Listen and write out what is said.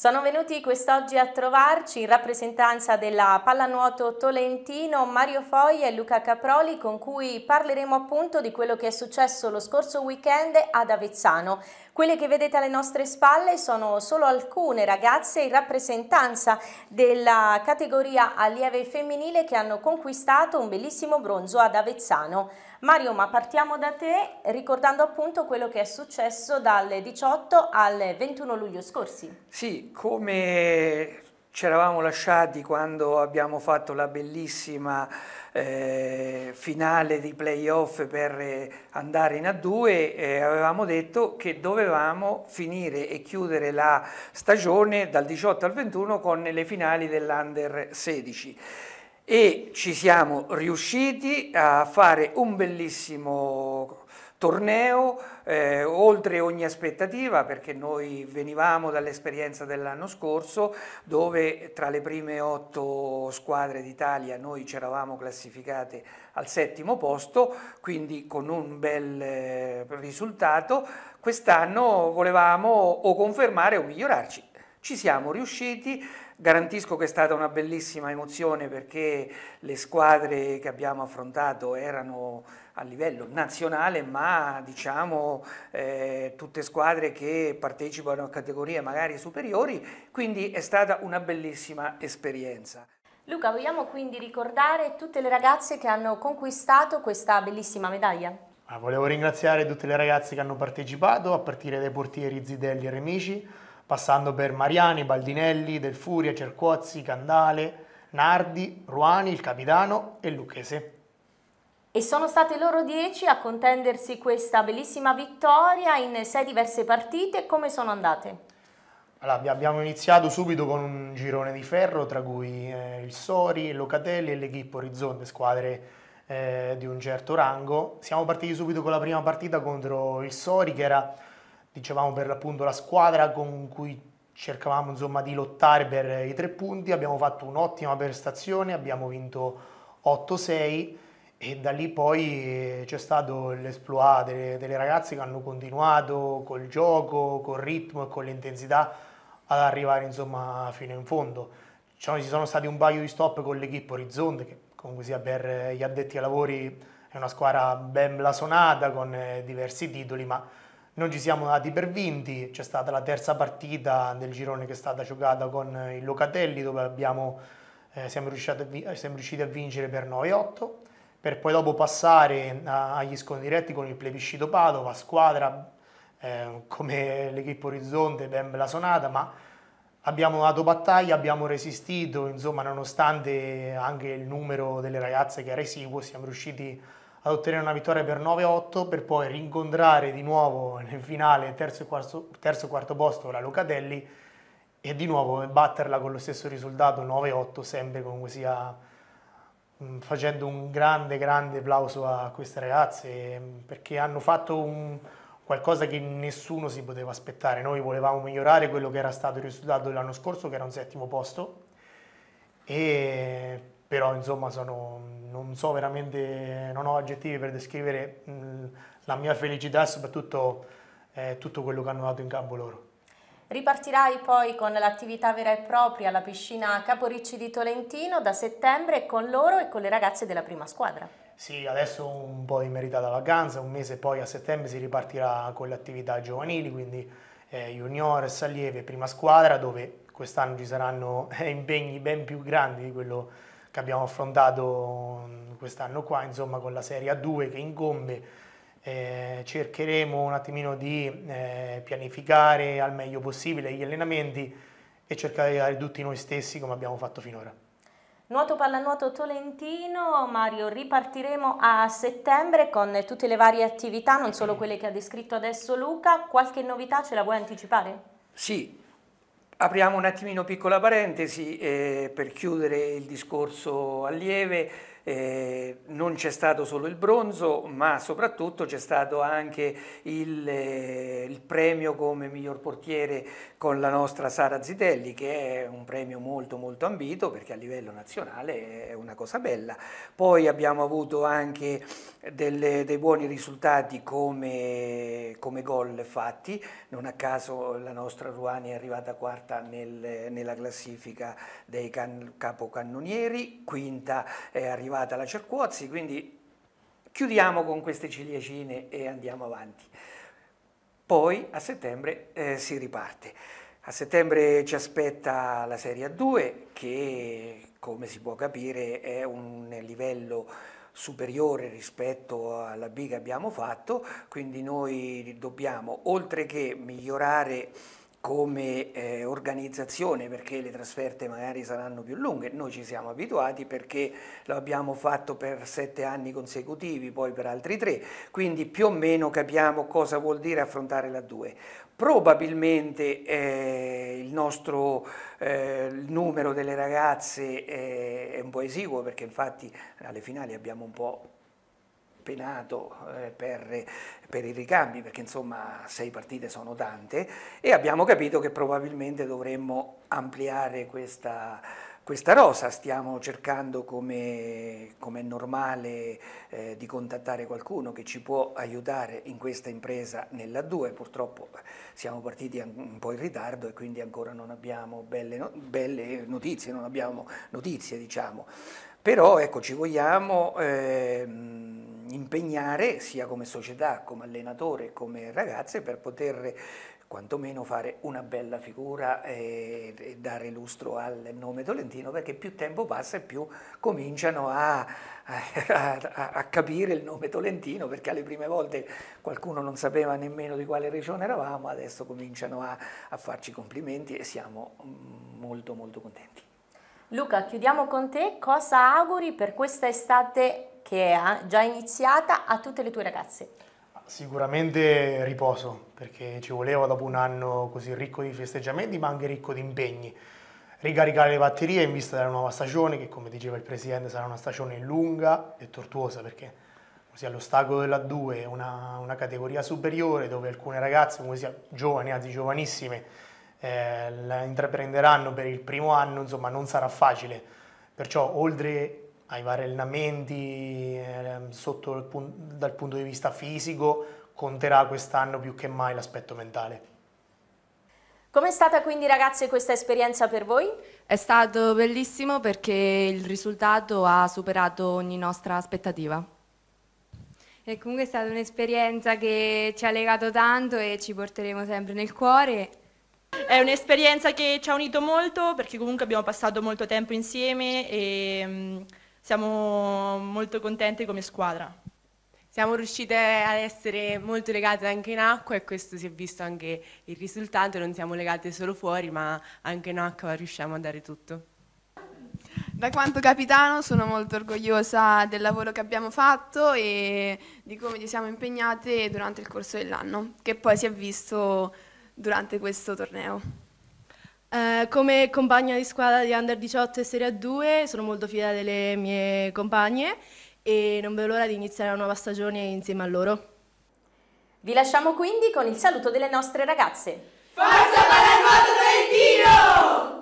Sono venuti quest'oggi a trovarci in rappresentanza della Pallanuoto Tolentino Mario Foglia e Luca Caproli con cui parleremo appunto di quello che è successo lo scorso weekend ad Avezzano. Quelle che vedete alle nostre spalle sono solo alcune ragazze in rappresentanza della categoria allieve femminile che hanno conquistato un bellissimo bronzo ad Avezzano. Mario, ma partiamo da te ricordando appunto quello che è successo dal 18 al 21 luglio scorsi. Sì, come ci eravamo lasciati quando abbiamo fatto la bellissima eh, finale di playoff per eh, andare in A2 eh, avevamo detto che dovevamo finire e chiudere la stagione dal 18 al 21 con le finali dell'Under 16 e ci siamo riusciti a fare un bellissimo torneo, eh, oltre ogni aspettativa, perché noi venivamo dall'esperienza dell'anno scorso, dove tra le prime otto squadre d'Italia noi ci eravamo classificate al settimo posto, quindi con un bel eh, risultato. Quest'anno volevamo o confermare o migliorarci. Ci siamo riusciti Garantisco che è stata una bellissima emozione perché le squadre che abbiamo affrontato erano a livello nazionale, ma diciamo eh, tutte squadre che partecipano a categorie magari superiori, quindi è stata una bellissima esperienza. Luca, vogliamo quindi ricordare tutte le ragazze che hanno conquistato questa bellissima medaglia? Ah, volevo ringraziare tutte le ragazze che hanno partecipato, a partire dai portieri Zidelli e Remici, passando per Mariani, Baldinelli, Del Furia, Cercuozzi, Candale, Nardi, Ruani, il capitano e Lucchese. E sono state loro dieci a contendersi questa bellissima vittoria in sei diverse partite. Come sono andate? Allora, abbiamo iniziato subito con un girone di ferro tra cui eh, il Sori, il Locatelli e l'Equipe Orizzonte, squadre eh, di un certo rango. Siamo partiti subito con la prima partita contro il Sori che era dicevamo per l'appunto la squadra con cui cercavamo insomma di lottare per i tre punti, abbiamo fatto un'ottima prestazione, abbiamo vinto 8-6 e da lì poi eh, c'è stato l'esploit delle, delle ragazze che hanno continuato col gioco, col ritmo e con l'intensità ad arrivare insomma fino in fondo. Diciamo, ci sono stati un paio di stop con l'equipe Orizzonte che comunque sia per eh, gli addetti ai lavori è una squadra ben blasonata con eh, diversi titoli ma non ci siamo dati per vinti, c'è stata la terza partita del girone che è stata giocata con il Locatelli dove abbiamo, eh, siamo, riusciti a, eh, siamo, riusciti a vincere per 9-8 per poi dopo passare a, agli scontri diretti con il plebiscito Padova, squadra eh, come l'equipe Orizzonte, ben bella sonata, ma abbiamo dato battaglia, abbiamo resistito, insomma nonostante anche il numero delle ragazze che era esiguo siamo riusciti a ad ottenere una vittoria per 9-8 per poi rincontrare di nuovo nel finale terzo e quarto, terzo e quarto posto la Locatelli e di nuovo batterla con lo stesso risultato 9-8 sempre comunque sia mm, facendo un grande grande applauso a queste ragazze mm, perché hanno fatto un, qualcosa che nessuno si poteva aspettare noi volevamo migliorare quello che era stato il risultato dell'anno scorso che era un settimo posto e però insomma sono, non so veramente, non ho aggettivi per descrivere mm, la mia felicità e soprattutto eh, tutto quello che hanno dato in campo loro. Ripartirai poi con l'attività vera e propria alla piscina Caporicci di Tolentino da settembre con loro e con le ragazze della prima squadra. Sì, adesso un po' di meritata vacanza, un mese poi a settembre si ripartirà con le attività giovanili, quindi eh, juniores, allievi e prima squadra, dove quest'anno ci saranno eh, impegni ben più grandi di quello che abbiamo affrontato mm, quest'anno qua, insomma con la Serie A2 che incombe. Eh, cercheremo un attimino di eh, pianificare al meglio possibile gli allenamenti e cercare di dare tutti noi stessi come abbiamo fatto finora. Nuoto pallanuoto Tolentino, Mario, ripartiremo a settembre con tutte le varie attività, non solo quelle che ha descritto adesso Luca. Qualche novità ce la vuoi anticipare? Sì, Apriamo un attimino piccola parentesi eh, per chiudere il discorso allieve. Eh, non c'è stato solo il bronzo, ma soprattutto c'è stato anche il, eh, il, premio come miglior portiere con la nostra Sara Zitelli, che è un premio molto molto ambito perché a livello nazionale è una cosa bella. Poi abbiamo avuto anche delle, dei buoni risultati come, come gol fatti, non a caso la nostra Ruani è arrivata quarta quarta nel, nella classifica dei can, capocannonieri, quinta è arrivata la Cercuozzi, quindi chiudiamo con queste ciliegine e andiamo avanti. Poi a settembre eh, si riparte. A settembre ci aspetta la Serie A2 che come si può capire è un livello superiore rispetto alla B che abbiamo fatto, quindi noi dobbiamo oltre che migliorare come eh, organizzazione perché le trasferte magari saranno più lunghe, noi ci siamo abituati perché lo abbiamo fatto per sette anni consecutivi, poi per altri tre, quindi più o meno capiamo cosa vuol dire affrontare la 2. Probabilmente eh, il nostro eh, il numero delle ragazze eh, è un po' esiguo perché infatti alle finali abbiamo un po' penato eh, per, per, i ricambi, perché insomma sei partite sono tante, e abbiamo capito che probabilmente dovremmo ampliare questa, questa rosa, stiamo cercando come, come è normale eh, di contattare qualcuno che ci può aiutare in questa impresa nella 2, purtroppo siamo partiti un po' in ritardo e quindi ancora non abbiamo belle, belle notizie, non abbiamo notizie diciamo, però ecco ci vogliamo... Ehm, impegnare sia come società, come allenatore, come ragazze per poter quantomeno fare una bella figura e, dare lustro al nome Tolentino perché più tempo passa e più cominciano a, a, a, a, capire il nome Tolentino perché alle prime volte qualcuno non sapeva nemmeno di quale regione eravamo, adesso cominciano a, farci complimenti e siamo mm, molto molto contenti. Luca, chiudiamo con te, cosa auguri per questa estate che è già iniziata a tutte le tue ragazze? Sicuramente riposo, perché ci voleva dopo un anno così ricco di festeggiamenti, ma anche ricco di impegni. Ricaricare le batterie in vista della nuova stagione, che come diceva il Presidente sarà una stagione lunga e tortuosa, perché così all'ostacolo della 2 una, una categoria superiore dove alcune ragazze, come così, giovani, anzi giovanissime, eh, la intraprenderanno per il primo anno, insomma non sarà facile. Perciò oltre ai vari allenamenti, eh, sotto pun dal punto di vista fisico, conterà quest'anno più che mai l'aspetto mentale. Com'è stata quindi ragazze questa esperienza per voi? È stato bellissimo perché il risultato ha superato ogni nostra aspettativa. E comunque è stata un'esperienza che ci ha legato tanto e ci porteremo sempre nel cuore. È un'esperienza che ci ha unito molto perché comunque abbiamo passato molto tempo insieme e mm, siamo molto contenti come squadra. Siamo riuscite ad essere molto legate anche in acqua e questo si è visto anche il risultato, non siamo legate solo fuori ma anche in acqua riusciamo a dare tutto. Da quanto capitano sono molto orgogliosa del lavoro che abbiamo fatto e di come ci siamo impegnate durante il corso dell'anno, che poi si è visto durante questo torneo. Eh, come compagna di squadra di Under 18 e Serie 2 sono molto fiera delle mie compagne e non vedo l'ora di iniziare la nuova stagione insieme a loro. Vi lasciamo quindi con il saluto delle nostre ragazze. Forza Palermo Trentino!